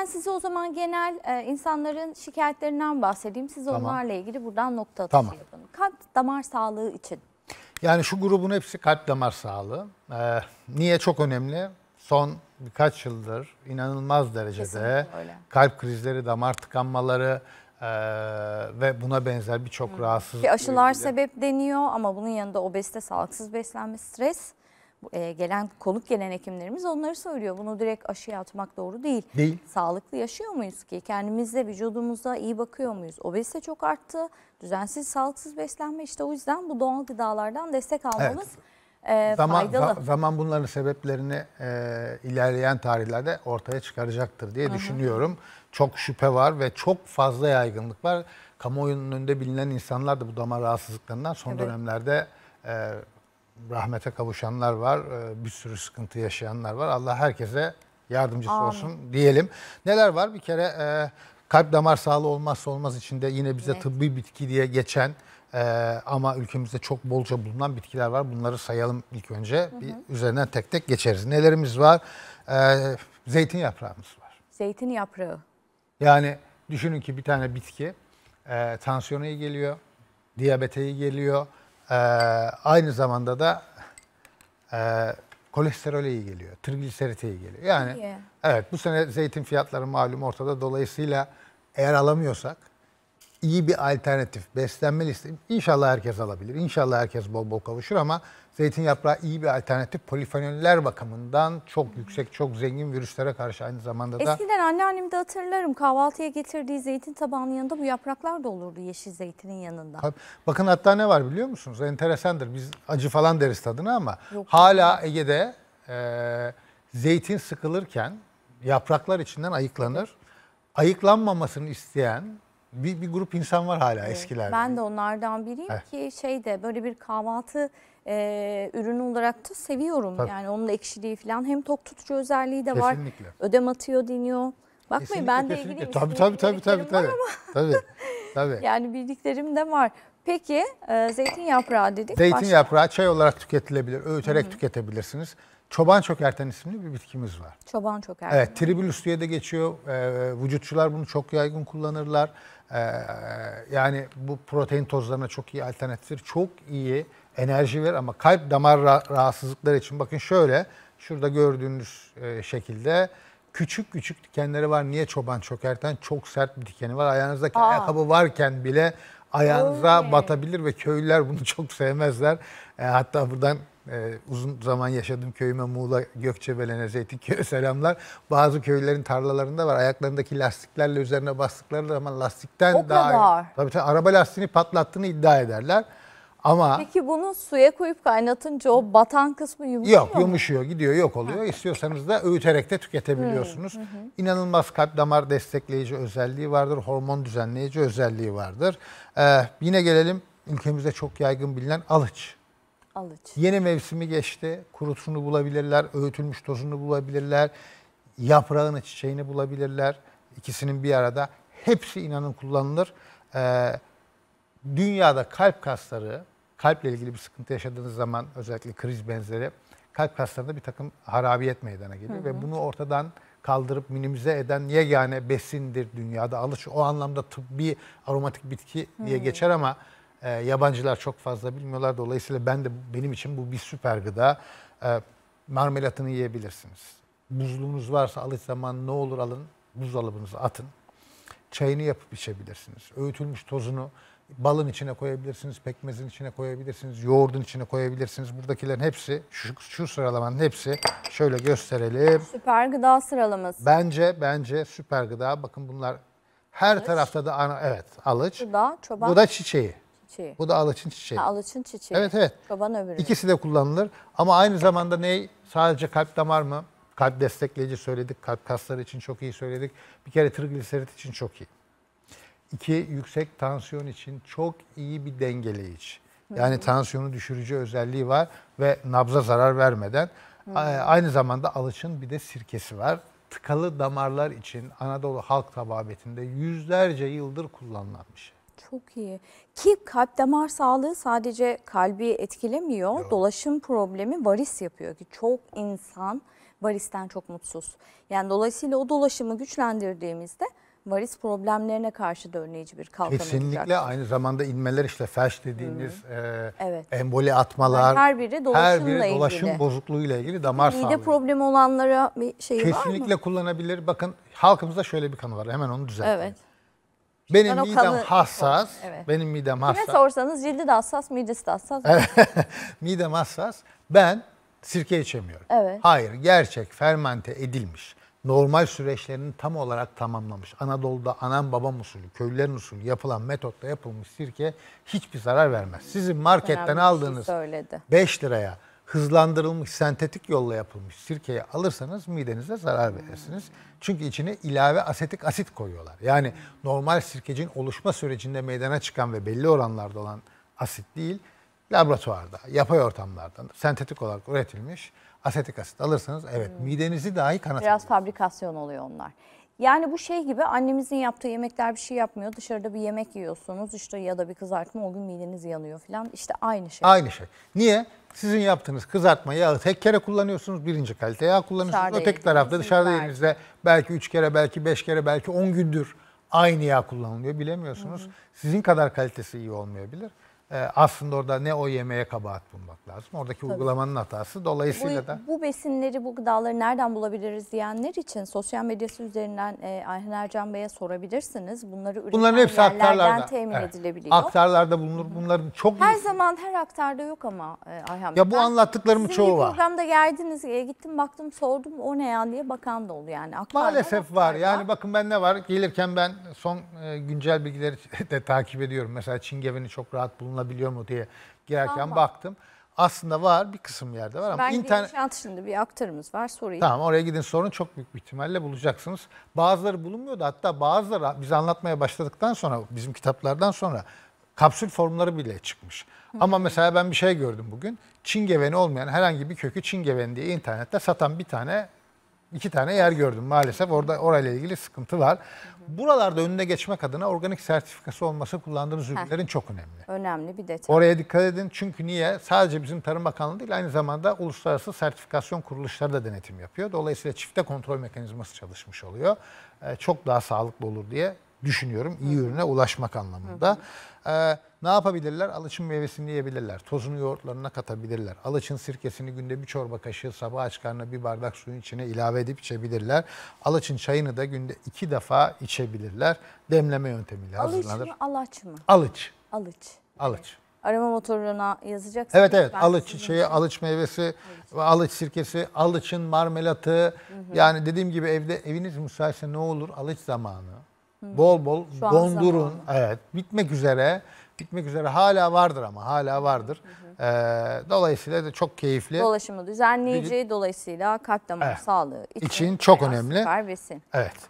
ben size o zaman genel e, insanların şikayetlerinden bahsedeyim. Siz Tamam. onlarla ilgili buradan nokta atışı Tamam. yapın. Kalp damar sağlığı için. Yani şu grubun hepsi kalp damar sağlığı. Ee, niye çok önemli? Son birkaç yıldır inanılmaz derecede kalp krizleri, damar tıkanmaları eee, ve buna benzer birçok rahatsızlık. Ki aşılar sebep deniyor ama bunun yanında obezite, sağlıksız beslenme, stres e, gelen konuk gelen hekimlerimiz onları söylüyor. Bunu direkt aşıya atmak doğru değil. Değil. Sağlıklı yaşıyor muyuz ki? Kendimizde, vücudumuza iyi bakıyor muyuz? Obezite çok arttı. Düzensiz, sağlıksız beslenme işte o yüzden bu doğal gıdalardan destek almamız evet. e, zaman, faydalı. zaman bunların sebeplerini e, ilerleyen tarihlerde ortaya çıkaracaktır diye Hı düşünüyorum. Çok şüphe var ve çok fazla yaygınlık var. Kamuoyunun önünde bilinen insanlar da bu damar rahatsızlıklarından son evet. dönemlerde e, rahmete kavuşanlar var, e, bir sürü sıkıntı yaşayanlar var. Allah herkese yardımcısı Amin. olsun diyelim. Neler var? Bir kere e, kalp damar sağlığı olmazsa olmaz içinde yine bize evet. tıbbi bitki diye geçen e, ama ülkemizde çok bolca bulunan bitkiler var. Bunları sayalım ilk önce. Hı hı. Bir üzerinden tek tek geçeriz. Nelerimiz var? E, zeytin yaprağımız var. Zeytin yaprağı. Yani düşünün ki bir tane bitki e, tansiyona iyi geliyor, diyabete iyi geliyor, ee, aynı zamanda da e, kolesterole iyi geliyor. Trigliserite iyi geliyor. Yani yeah. evet bu sene zeytin fiyatları malum ortada. Dolayısıyla eğer alamıyorsak iyi bir alternatif beslenme listesi. İnşallah herkes alabilir. İnşallah herkes bol bol kavuşur ama zeytin yaprağı iyi bir alternatif. Polifenoller bakımından çok yüksek, çok zengin virüslere karşı aynı zamanda da... Eskiden anneannem de hatırlarım kahvaltıya getirdiği zeytin tabağının yanında bu yapraklar da olurdu yeşil zeytinin yanında. Bakın hatta ne var biliyor musunuz? Enteresandır. Biz acı falan deriz tadına ama Yok, hala Ege'de e, zeytin sıkılırken yapraklar içinden ayıklanır. Ayıklanmamasını isteyen bir, bir grup insan var hala evet. eskiler. Ben de onlardan biriyim Heh. ki şey de böyle bir kahvaltı e, ürünü olarak da seviyorum. Tabii. Yani onun ekşiliği falan hem tok tutucu özelliği de var. Kesinlikle. Ödem atıyor deniyor. Bakmayın ben de ilgili tabii, tabii, tabii, tabii, tabii. tabii, tabii. Yani bildiklerim de var. Peki e, zeytin yaprağı dedik. Zeytin Başka. yaprağı çay olarak tüketilebilir. Öğüterek tüketebilirsiniz. Çoban çok çökerten isimli bir bitkimiz var. Çoban çok çökerten. Evet, tribulus diye de geçiyor. Ee, vücutçular bunu çok yaygın kullanırlar. Ee, yani bu protein tozlarına çok iyi alternatiftir. Çok iyi enerji verir ama kalp damar rahatsızlıkları için bakın şöyle şurada gördüğünüz e, şekilde küçük küçük dikenleri var. Niye çoban çok çökerten? Çok sert bir dikeni var. Ayağınızdaki Aa. ayakkabı varken bile ayağınıza Öyle. batabilir ve köylüler bunu çok sevmezler. Ee, hatta buradan ee, uzun zaman yaşadığım köyüme Muğla, Gökçebelen'e, Zeytinköy'e selamlar. Bazı köylerin tarlalarında var. Ayaklarındaki lastiklerle üzerine bastıkları zaman lastikten o daha... Kadar. Tabii tabii araba lastiğini patlattığını iddia ederler. Ama Peki bunu suya koyup kaynatınca o batan kısmı yumuşuyor Yok mu? gidiyor yok oluyor. İstiyorsanız da öğüterek de tüketebiliyorsunuz. İnanılmaz kalp damar destekleyici özelliği vardır. Hormon düzenleyici özelliği vardır. Ee, yine gelelim ülkemizde çok yaygın bilinen alıç. Alıç. Yeni mevsimi geçti. Kurusunu bulabilirler, öğütülmüş tozunu bulabilirler, yaprağını, çiçeğini bulabilirler. İkisinin bir arada. Hepsi inanın kullanılır. Ee, dünyada kalp kasları, kalple ilgili bir sıkıntı yaşadığınız zaman özellikle kriz benzeri kalp kaslarında bir takım harabiyet meydana geliyor. Hı hı. Ve bunu ortadan kaldırıp minimize eden yegane besindir dünyada. Alış o anlamda tıbbi aromatik bitki diye hı. geçer ama e, yabancılar çok fazla bilmiyorlar. Dolayısıyla ben de benim için bu bir süper gıda. E, marmelatını yiyebilirsiniz. Buzluğunuz varsa alış zaman ne olur alın. Buzdolabınıza atın. Çayını yapıp içebilirsiniz. Öğütülmüş tozunu balın içine koyabilirsiniz, pekmezin içine koyabilirsiniz, yoğurdun içine koyabilirsiniz. Buradakilerin hepsi, şu, şu sıralamanın hepsi şöyle gösterelim. Süper gıda sıralaması. Bence, bence süper gıda. Bakın bunlar her alıç. tarafta da ana, evet alıç. Bu çoban. Bu da çiçeği çiçeği. Bu da alıçın çiçeği. Ha, alıçın çiçeği. Evet evet. Çoban öbürü. İkisi de kullanılır ama aynı zamanda ne sadece kalp damar mı? Kalp destekleyici söyledik, kalp kasları için çok iyi söyledik. Bir kere trigliserit için çok iyi. İki, yüksek tansiyon için çok iyi bir dengeleyici. Yani tansiyonu düşürücü özelliği var ve nabza zarar vermeden. Aynı zamanda alıçın bir de sirkesi var. Tıkalı damarlar için Anadolu halk tababetinde yüzlerce yıldır kullanılan bir şey. Çok iyi. Ki kalp damar sağlığı sadece kalbi etkilemiyor. Yok. Dolaşım problemi varis yapıyor ki çok insan varisten çok mutsuz. Yani dolayısıyla o dolaşımı güçlendirdiğimizde varis problemlerine karşı da önleyici bir kalkan Kesinlikle olacak. aynı zamanda inmeler işte felç dediğimiz e, evet. emboli atmalar. Yani her biri dolaşımla her biri dolaşım ilgili. bozukluğuyla ilgili damar sağlığı. Mide problemi olanlara bir şey var mı? Kesinlikle kullanabilir. Bakın halkımızda şöyle bir kanı var. Hemen onu düzeltelim. Evet. Benim ben midem kalın... hassas. Evet. Benim midem hassas. Kime sorsanız cildi de hassas, midesi de hassas. midem hassas. Ben sirke içemiyorum. Evet. Hayır, gerçek fermente edilmiş. Normal süreçlerini tam olarak tamamlamış. Anadolu'da anam babam usulü, köylülerin usulü yapılan metotla yapılmış sirke hiçbir zarar vermez. Sizin marketten şey aldığınız şey 5 liraya hızlandırılmış sentetik yolla yapılmış sirkeyi alırsanız midenize zarar verirsiniz. Çünkü içine ilave asetik asit koyuyorlar. Yani normal sirkecin oluşma sürecinde meydana çıkan ve belli oranlarda olan asit değil, laboratuvarda, yapay ortamlarda sentetik olarak üretilmiş asetik asit alırsanız evet hmm. midenizi dahi kanatır. Biraz fabrikasyon oluyor onlar. Yani bu şey gibi annemizin yaptığı yemekler bir şey yapmıyor. Dışarıda bir yemek yiyorsunuz işte ya da bir kızartma o gün mideniz yanıyor falan. İşte aynı şey. Aynı şey. Niye? Sizin yaptığınız kızartma yağı tek kere kullanıyorsunuz. Birinci kalite yağ kullanıyorsunuz. Dışarıda Öteki tarafta dışarıda belki. belki üç kere, belki beş kere, belki on gündür aynı yağ kullanılıyor. Bilemiyorsunuz. Hı hı. Sizin kadar kalitesi iyi olmayabilir. Ee, aslında orada ne o yemeğe kabahat bulmak lazım. Oradaki Tabii. uygulamanın hatası. Dolayısıyla bu, da... Bu besinleri, bu gıdaları nereden bulabiliriz diyenler için sosyal medyası üzerinden e, Ayhan Ercan Bey'e sorabilirsiniz. Bunları üreten Bunların hepsi aktarlarda. temin evet. edilebiliyor. Aktarlarda bulunur. Bunların çok... Her büyük... zaman her aktarda yok ama e, Ayhan Bey. Ya bu ben, anlattıklarımın çoğu var. programda geldiniz, e, gittim baktım sordum o ne ya diye bakan da oluyor yani. Aktarlar, Maalesef aktarlar. var. Yani bakın ben ne var? Gelirken ben son e, güncel bilgileri de takip ediyorum. Mesela Çingeven'i çok rahat bulunan kullanılabiliyor mu diye girerken tamam. baktım. Aslında var bir kısım yerde var ama ben internet Şant şimdi bir aktarımız var sorayım. Tamam oraya gidin sorun çok büyük bir ihtimalle bulacaksınız. Bazıları bulunmuyordu hatta bazıları biz anlatmaya başladıktan sonra bizim kitaplardan sonra kapsül formları bile çıkmış. Ama mesela ben bir şey gördüm bugün. Çingeveni olmayan herhangi bir kökü Çingeveni diye internette satan bir tane iki tane yer gördüm maalesef. Orada orayla ilgili sıkıntı var. Buralarda önüne geçmek adına organik sertifikası olması kullandığımız ürünlerin çok önemli. Önemli bir detay. Oraya dikkat edin. Çünkü niye? Sadece bizim Tarım Bakanlığı değil aynı zamanda uluslararası sertifikasyon kuruluşları da denetim yapıyor. Dolayısıyla çifte kontrol mekanizması çalışmış oluyor. Ee, çok daha sağlıklı olur diye düşünüyorum. İyi Hı -hı. ürüne ulaşmak anlamında. Hı -hı. Ee, ne yapabilirler? Alıçın meyvesini yiyebilirler. Tozunu yoğurtlarına katabilirler. Alıçın sirkesini günde bir çorba kaşığı sabah aç karnına bir bardak suyun içine ilave edip içebilirler. Alıçın çayını da günde iki defa içebilirler. Demleme yöntemiyle Alıç hazırlanır. mı alaç mı? Alıç. Alıç. Alıç. Arama motoruna yazacaksınız. Evet evet Ben alıç sizin- şeyi, alıç meyvesi, alıç sirkesi, alıçın marmelatı. Yani dediğim gibi evde eviniz müsaitse ne olur alıç zamanı. Bol bol Şu an dondurun. Evet bitmek üzere bitmek üzere hala vardır ama hala vardır. Hı hı. Ee, dolayısıyla da çok keyifli. Dolaşımı düzenleyici, Bil dolayısıyla kalp damarı evet. sağlığı için, için çok önemli. Besin. Evet.